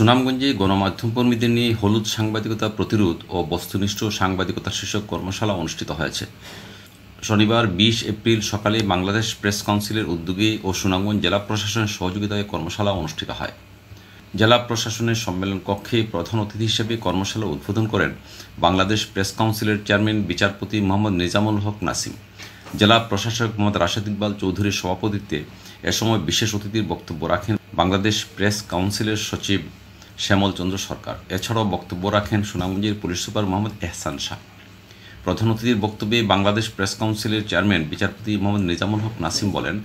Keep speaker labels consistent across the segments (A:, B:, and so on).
A: সুনামগঞ্জে গণমাধ্যম কর্মীদের নিয়ে হলুদ সাংবাদিকতা প্রতিরোধ ও বস্তুনিষ্ঠ সাংবাদিকতা শীর্ষক কর্মশালা অনুষ্ঠিত হয়েছে শনিবার বিশ এপ্রিল সকালে বাংলাদেশ প্রেস কাউন্সিলের উদ্যোগে ও সুনামগঞ্জ জেলা প্রশাসনের সহযোগিতায় কর্মশালা অনুষ্ঠিত হয় জেলা প্রশাসনের সম্মেলন কক্ষে প্রধান অতিথি হিসেবে কর্মশালা উদ্বোধন করেন বাংলাদেশ প্রেস কাউন্সিলের চেয়ারম্যান বিচারপতি মোহাম্মদ নিজামুল হক নাসিম জেলা প্রশাসক মোহাম্মদ রাশেদ ইকবাল চৌধুরীর সভাপতিত্বে এ সময় বিশেষ অতিথির বক্তব্য রাখেন বাংলাদেশ প্রেস কাউন্সিলের সচিব শ্যামলচন্দ্র সরকার এছাড়াও বক্তব্য রাখেন সুনামগঞ্জের পুলিশ সুপার মোহাম্মদ এহসান শাহ প্রধান অতিথির বক্তব্যে বাংলাদেশ প্রেস কাউন্সিলের চেয়ারম্যান বিচারপতি মোহাম্মদ নিজামুল হক নাসিম বলেন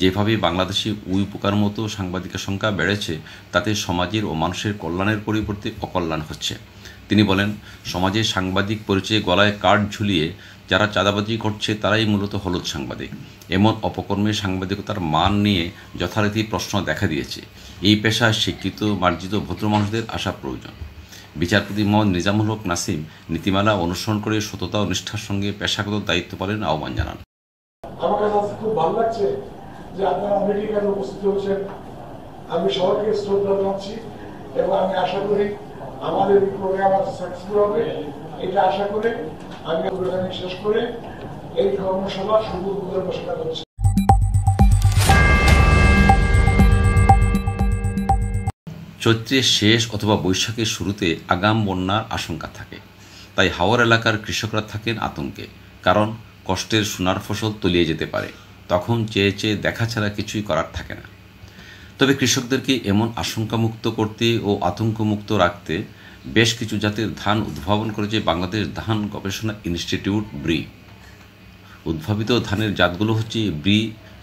A: যেভাবে বাংলাদেশে উই পোকার মতো সাংবাদিকের সংখ্যা বেড়েছে তাতে সমাজের ও মানুষের কল্যাণের পরিবর্তে অকল্যাণ হচ্ছে তিনি বলেন সমাজে সাংবাদিক পরিচয়ে গলায় কার্ড ঝুলিয়ে যারা চাঁদাবাজি করছে তারাই মূলত হলুদ সাংবাদিক এমন অপকর্মে সাংবাদিকতার মান নিয়ে যথারীতি প্রশ্ন দেখা দিয়েছে এই পেশায় শিক্ষিত মার্জিত ভদ্র মানুষদের আসা প্রয়োজন বিচারপতি মোহাম্মদ নিজামুল হক নাসিম নীতিমালা অনুসরণ করে সততা ও নিষ্ঠার সঙ্গে পেশাগত দায়িত্ব পালন আহ্বান জানান আমি সবাইকে শ্রদ্ধা জানাচ্ছি এবং আমি আশা করি আমাদের প্রোগ্রাম আজ সাকসেসফুল হবে এটা আশা করে আমি শেষ করে এই কর্মশালা ঘোষণা করছি চৈত্রের শেষ অথবা বৈশাখের শুরুতে আগাম বন্যার আশঙ্কা থাকে তাই হাওয়ার এলাকার কৃষকরা থাকেন আতঙ্কে কারণ কষ্টের সোনার ফসল তলিয়ে যেতে পারে তখন চেয়ে চেয়ে দেখা ছাড়া কিছুই করার থাকে না তবে কৃষকদেরকে এমন আশঙ্কামুক্ত করতে ও আতঙ্কমুক্ত রাখতে বেশ কিছু জাতের ধান উদ্ভাবন করেছে বাংলাদেশ ধান গবেষণা ইনস্টিটিউট ব্রি উদ্ভাবিত ধানের জাতগুলো হচ্ছে ব্রি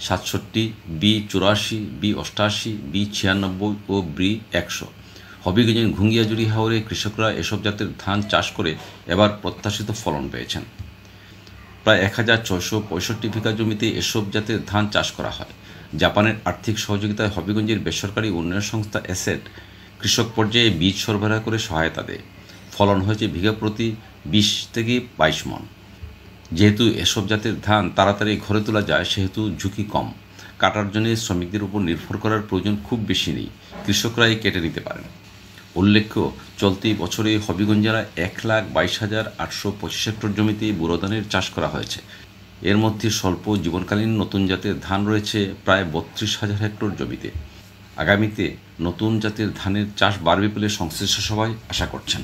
A: সাতষট্টি বি চুরাশি বি অষ্টাশি বি ছিয়ানব্বই ও ব্রি একশো হবিগঞ্জের ঘুঙ্গিয়াজুরি হাওরে কৃষকরা এসব জাতের ধান চাষ করে এবার প্রত্যাশিত ফলন পেয়েছেন প্রায় এক হাজার ছয়শো পঁয়ষট্টি বিঘা জমিতে এসব জাতের ধান চাষ করা হয় জাপানের আর্থিক সহযোগিতায় হবিগঞ্জের বেসরকারি উন্নয়ন সংস্থা অ্যাসেট কৃষক পর্যায়ে বীজ সরবরাহ করে সহায়তা দেয় ফলন হয়েছে বিঘা প্রতি বিশ থেকে বাইশ মন যেহেতু এসব জাতের ধান তাড়াতাড়ি ঘরে তোলা যায় সেহেতু ঝুঁকি কম কাটার জন্য শ্রমিকদের উপর নির্ভর করার প্রয়োজন খুব বেশি নেই কৃষকরাই কেটে নিতে পারেন উল্লেখ্য চলতি বছরে হবিগঞ্জ জেলায় এক লাখ বাইশ হাজার আটশো পঁচিশ হেক্টর জমিতে বুড়ো ধানের চাষ করা হয়েছে এর মধ্যে স্বল্প জীবনকালীন নতুন জাতের ধান রয়েছে প্রায় বত্রিশ হাজার হেক্টর জমিতে আগামীতে নতুন জাতের ধানের চাষ বাড়বে বলে সংশ্লিষ্ট সবাই আশা করছেন